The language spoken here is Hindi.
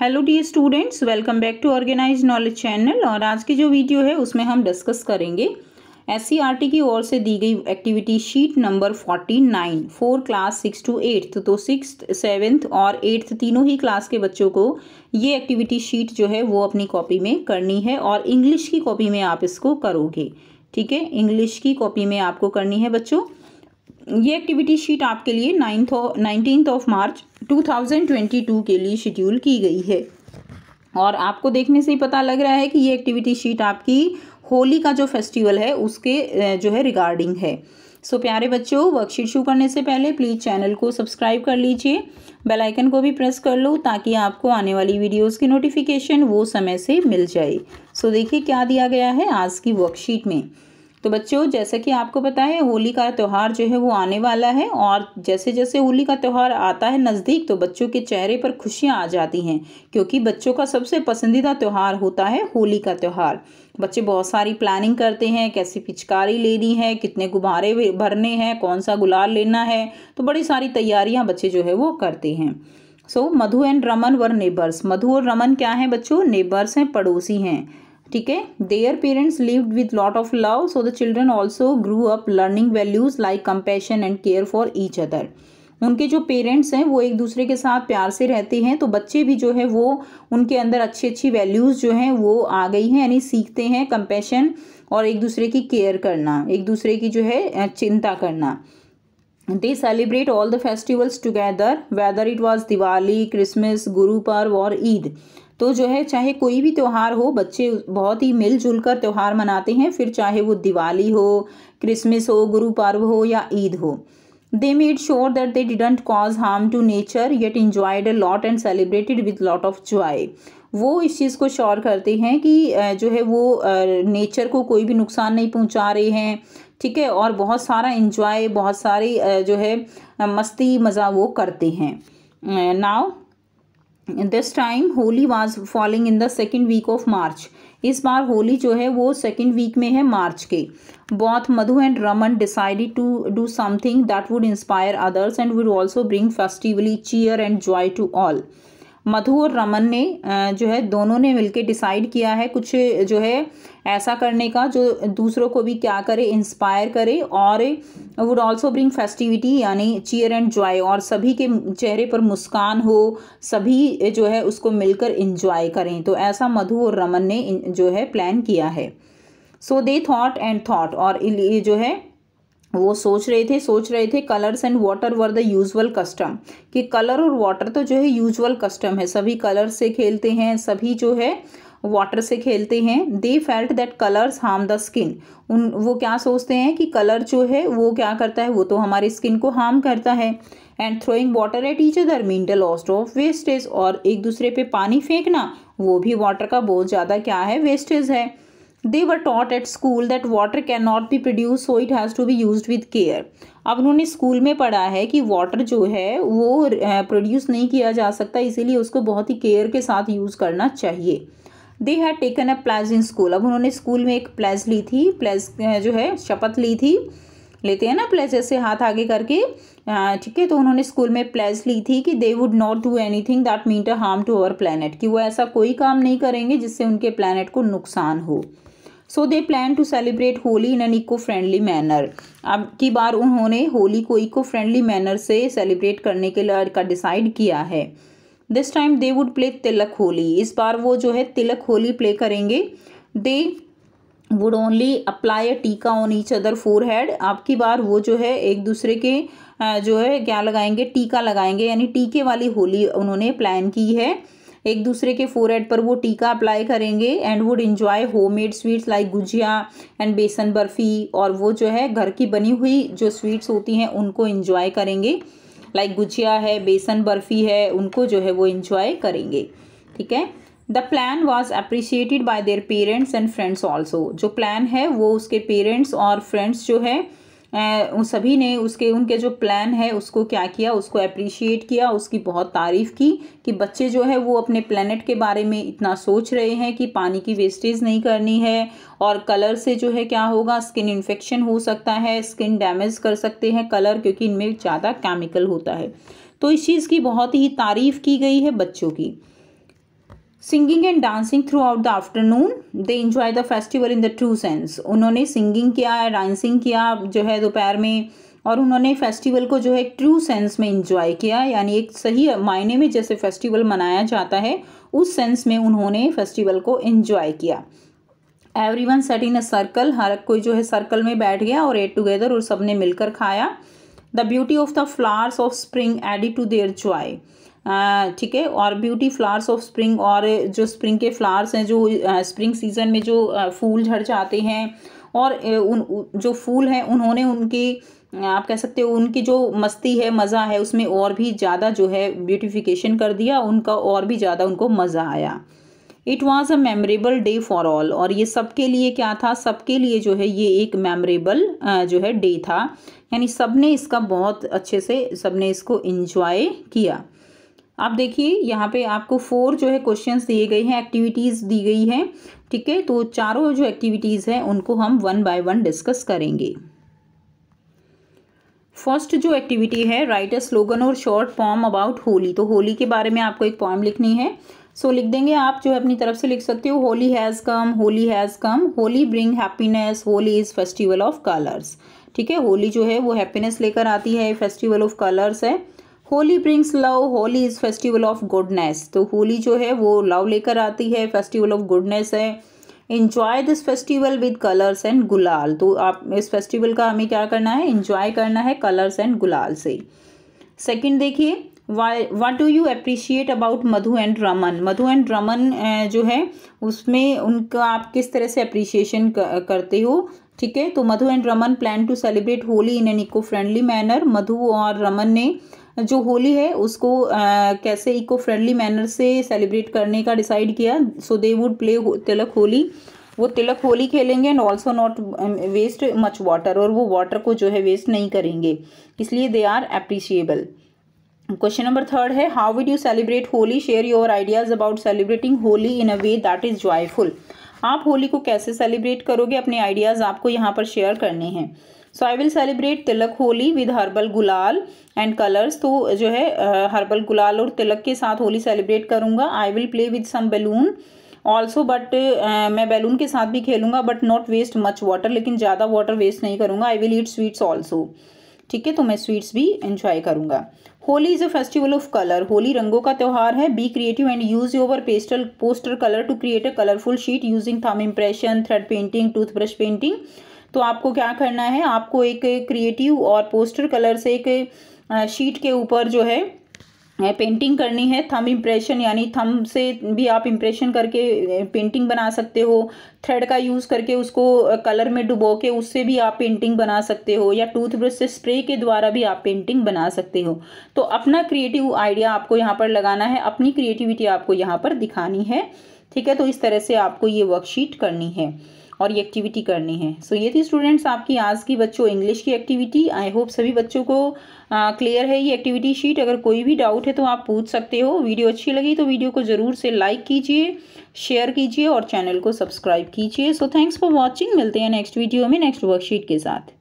hello the students welcome back to Organize Knowledge channel और आज की जो वीडियो है उसमें हम डिस्कस करेंगे एस की ओर से दी गई activity sheet number forty nine for class six to eighth तो सिक्स सेवन्थ और एट्थ तीनों ही क्लास के बच्चों को ये एक्टिविटी शीट जो है वो अपनी कॉपी में करनी है और इंग्लिश की कॉपी में आप इसको करोगे ठीक है इंग्लिश की कॉपी में आपको करनी है बच्चों ये एक्टिविटी शीट आपके लिए नाइन्थ नाइनटीन्थ ऑफ मार्च 2022 के लिए शेड्यूल की गई है और आपको देखने से ही पता लग रहा है कि ये एक्टिविटी शीट आपकी होली का जो फेस्टिवल है उसके जो है रिगार्डिंग है सो so, प्यारे बच्चों वर्कशीट शुरू करने से पहले प्लीज़ चैनल को सब्सक्राइब कर लीजिए बेल आइकन को भी प्रेस कर लो ताकि आपको आने वाली वीडियोस की नोटिफिकेशन वो समय से मिल जाए सो so, देखिए क्या दिया गया है आज की वर्कशीट में तो बच्चों जैसा कि आपको पता है होली का त्यौहार जो है वो आने वाला है और जैसे जैसे होली का त्यौहार आता है नज़दीक तो बच्चों के चेहरे पर खुशियाँ आ जाती हैं क्योंकि बच्चों का सबसे पसंदीदा त्यौहार होता है होली का त्यौहार बच्चे बहुत सारी प्लानिंग करते हैं कैसी पिचकारी लेनी है कितने गुब्बारे भरने हैं कौन सा गुलाल लेना है तो बड़ी सारी तैयारियां बच्चे जो है वो करते हैं so Madhu and Raman were neighbours Madhu और रमन क्या हैं बच्चों नेबर्स हैं पड़ोसी हैं ठीक है their parents lived with lot of love so the children also grew up learning values like compassion and care for each other उनके जो पेरेंट्स हैं वो एक दूसरे के साथ प्यार से रहते हैं तो बच्चे भी जो है वो उनके अंदर अच्छी अच्छी वैल्यूज़ जो हैं वो आ गई हैं यानी सीखते हैं कंपेशन और एक दूसरे की केयर करना एक दूसरे की जो है चिंता करना they celebrate all the festivals together whether it was Diwali Christmas Guru Parv और ईद तो जो है चाहे कोई भी त्यौहार हो बच्चे बहुत ही मिलजुल कर त्यौहार मनाते हैं फिर चाहे वो दिवाली हो क्रिसमस हो गुरु पर्व हो या ईद हो they made sure that they didn't cause harm to nature yet enjoyed a lot and celebrated with lot of joy वो इस चीज़ को श्योर करते हैं कि जो है वो नेचर को कोई भी नुकसान नहीं पहुंचा रहे हैं ठीक है और बहुत सारा इन्जॉय बहुत सारी जो है मस्ती मज़ा वो करते हैं now this time Holi was falling in the second week of March इस बार होली जो है वो सेकेंड वीक में है मार्च के both Madhu and Raman decided to do something that would inspire others and would also bring festively cheer and joy to all Madhu और रमन ने जो है दोनों ने मिलकर डिसाइड किया है कुछ जो है ऐसा करने का जो दूसरों को भी क्या करे इंस्पायर करे और वुड ऑल्सो ब्रिंग फेस्टिविटी यानी चीयर एंड जॉय और सभी के चेहरे पर मुस्कान हो सभी जो है उसको मिलकर इंजॉय करें तो ऐसा मधु और रमन ने जो है प्लान किया है so they thought and thought और जो है वो सोच रहे थे सोच रहे थे colours and water were the usual custom कि कलर और वाटर तो जो है यूजुअल कस्टम है सभी कलर से खेलते हैं सभी जो है वाटर से खेलते हैं they felt that colours harm the skin उन वो क्या सोचते हैं कि कलर जो है वो क्या करता है वो तो हमारी स्किन को हार्म करता है and throwing water at each other mean the लॉस्ट ऑफ वेस्टेज और एक दूसरे पे पानी फेंकना वो भी वाटर का बहुत ज़्यादा क्या है वेस्टेज है they were taught at school that water can not be produce so it has to be use with care अब उन्होंने स्कूल में पढ़ा है कि वाटर जो है वो प्रोड्यूस नहीं किया जा सकता इसीलिए उसको बहुत ही केयर के साथ यूज़ करना चाहिए they had taken a pledge in school अब उन्होंने स्कूल में एक प्लेज ली थी प्लेज जो है शपथ ली थी लेते हैं ना प्लेज से हाथ आगे करके ठीक है तो उन्होंने स्कूल में प्लेज ली थी कि they would not do anything that mean a harm to our planet कि वो ऐसा कोई काम नहीं करेंगे जिससे उनके प्लानट को नुकसान हो so they plan to celebrate Holi in an eco friendly manner अब की बार उन्होंने होली को इको फ्रेंडली मैनर से सेलिब्रेट करने के लिए का डिसाइड किया है this time they would play tilak Holi इस बार वो जो है तिलक होली प्ले करेंगे they would only apply a tika on each other forehead आपकी बार वो जो है एक दूसरे के जो है क्या लगाएंगे टीका लगाएंगे यानी टीके वाली होली उन्होंने प्लान की है एक दूसरे के फोरहेड पर वो टीका अप्लाई करेंगे and would enjoy homemade sweets like gujiya and besan barfi और वो जो है घर की बनी हुई जो स्वीट्स होती हैं उनको इंजॉय करेंगे लाइक गुजिया है बेसन बर्फ़ी है उनको जो है वो इंजॉय करेंगे ठीक है the plan was appreciated by their parents and friends also जो प्लान है वो उसके पेरेंट्स और फ्रेंड्स जो है उन सभी ने उसके उनके जो प्लान है उसको क्या किया उसको अप्रिशिएट किया उसकी बहुत तारीफ़ की कि बच्चे जो है वो अपने प्लानट के बारे में इतना सोच रहे हैं कि पानी की वेस्टेज नहीं करनी है और कलर से जो है क्या होगा स्किन इन्फेक्शन हो सकता है स्किन डैमेज कर सकते हैं कलर क्योंकि इनमें ज़्यादा केमिकल होता है तो इस चीज़ की बहुत ही तारीफ़ की गई है बच्चों की singing and dancing throughout the afternoon they enjoy the festival in the true sense उन्होंने सिंगिंग किया डांसिंग किया जो है दोपहर में और उन्होंने फेस्टिवल को जो है ट्रू सेंस में इंजॉय किया यानी एक सही मायने में जैसे फेस्टिवल मनाया जाता है उस सेंस में उन्होंने फेस्टिवल को इंजॉय किया everyone sat in a circle हर कोई जो है सर्कल में बैठ गया और एट टुगेदर और सब ने मिलकर खाया the beauty of the flowers of spring added to their joy हाँ, ठीक है और ब्यूटी फ्लावर्स ऑफ स्प्रिंग और जो स्प्रिंग के फ्लावर्स हैं जो स्प्रिंग सीजन में जो फूल झड़ जाते हैं और उन जो फूल हैं उन्होंने उनकी आप कह सकते हो उनकी जो मस्ती है मज़ा है उसमें और भी ज़्यादा जो है ब्यूटिफिकेशन कर दिया उनका और भी ज़्यादा उनको मज़ा आया it was a memorable day for all और ये सबके लिए क्या था सबके लिए जो है ये एक मेमोरेबल जो है डे था यानी सब ने इसका बहुत अच्छे से सब ने इसको इंजॉय किया आप देखिए यहाँ पे आपको फोर जो है क्वेश्चंस दिए गए हैं एक्टिविटीज़ दी गई हैं ठीक है तो चारों जो एक्टिविटीज़ हैं उनको हम वन बाय वन डिस्कस करेंगे फर्स्ट जो एक्टिविटी है राइट अ स्लोगन और शॉर्ट फॉर्म अबाउट होली तो होली के बारे में आपको एक पॉम लिखनी है सो so, लिख देंगे आप जो है अपनी तरफ से लिख सकते हो Holi has come Holi has come Holi bring happiness Holi is festival of colours ठीक है होली जो है वो हैप्पीनेस लेकर आती है फेस्टिवल ऑफ कलर्स है Holi brings love Holi is festival of goodness तो होली जो है वो लव लेकर आती है फेस्टिवल ऑफ गुडनेस है enjoy this festival with colours and gulal तो आप इस फेस्टिवल का हमें क्या करना है इन्जॉय करना है कलर्स एंड गुलाल से सेकेंड देखिए why what do you appreciate about Madhu and Raman Madhu and Raman जो है उसमें उनका आप किस तरह से अप्रिशिएशन करते हो ठीक है तो Madhu and Raman plan to celebrate Holi in an eco friendly manner Madhu और रमन ने जो होली है उसको कैसे इको फ्रेंडली मैनर से सेलिब्रेट करने का डिसाइड किया so they would play tilak Holi वो तिलक होली खेलेंगे and also not waste much water और वो वाटर को जो है वेस्ट नहीं करेंगे इसलिए they are appreciable question number third है how would you celebrate Holi share your ideas about celebrating Holi in a way that is joyful आप होली को कैसे सेलिब्रेट करोगे अपने आइडियाज़ आपको यहाँ पर शेयर करने हैं so I will celebrate tilak Holi with herbal gulal and colours तो जो है हर्बल गुलाल और तिलक के साथ होली सेलिब्रेट करूँगा I will play with some balloon also but मैं बैलून के साथ भी खेलूंगा but not waste much water लेकिन ज़्यादा वाटर वेस्ट नहीं करूंगा I will eat sweets also ठीक है तो मैं स्वीट्स भी इंजॉय करूंगा Holi is a festival of colour Holi रंगों का त्यौहार है be creative and use your pastel poster colour to create a colourful sheet using thumb impression thread painting toothbrush painting तो आपको क्या करना है आपको एक क्रिएटिव और पोस्टर कलर से एक शीट के ऊपर जो है पेंटिंग करनी है थम इम्प्रेशन यानी थम से भी आप इम्प्रेशन करके पेंटिंग बना सकते हो थ्रेड का यूज़ करके उसको कलर में डुबो के उससे भी आप पेंटिंग बना सकते हो या टूथब्रश से स्प्रे के द्वारा भी आप पेंटिंग बना सकते हो तो अपना क्रिएटिव आइडिया आपको यहाँ पर लगाना है अपनी क्रिएटिविटी आपको यहाँ पर दिखानी है ठीक है तो इस तरह से आपको ये वर्कशीट करनी है और ये एक्टिविटी करनी है सो so, ये थी स्टूडेंट्स आपकी आज की बच्चों इंग्लिश की एक्टिविटी आई होप सभी बच्चों को क्लियर है ये एक्टिविटी शीट अगर कोई भी डाउट है तो आप पूछ सकते हो वीडियो अच्छी लगी तो वीडियो को ज़रूर से लाइक कीजिए शेयर कीजिए और चैनल को सब्सक्राइब कीजिए सो थैंक्स फॉर वॉचिंग मिलते हैं नेक्स्ट वीडियो में नेक्स्ट वर्कशीट के साथ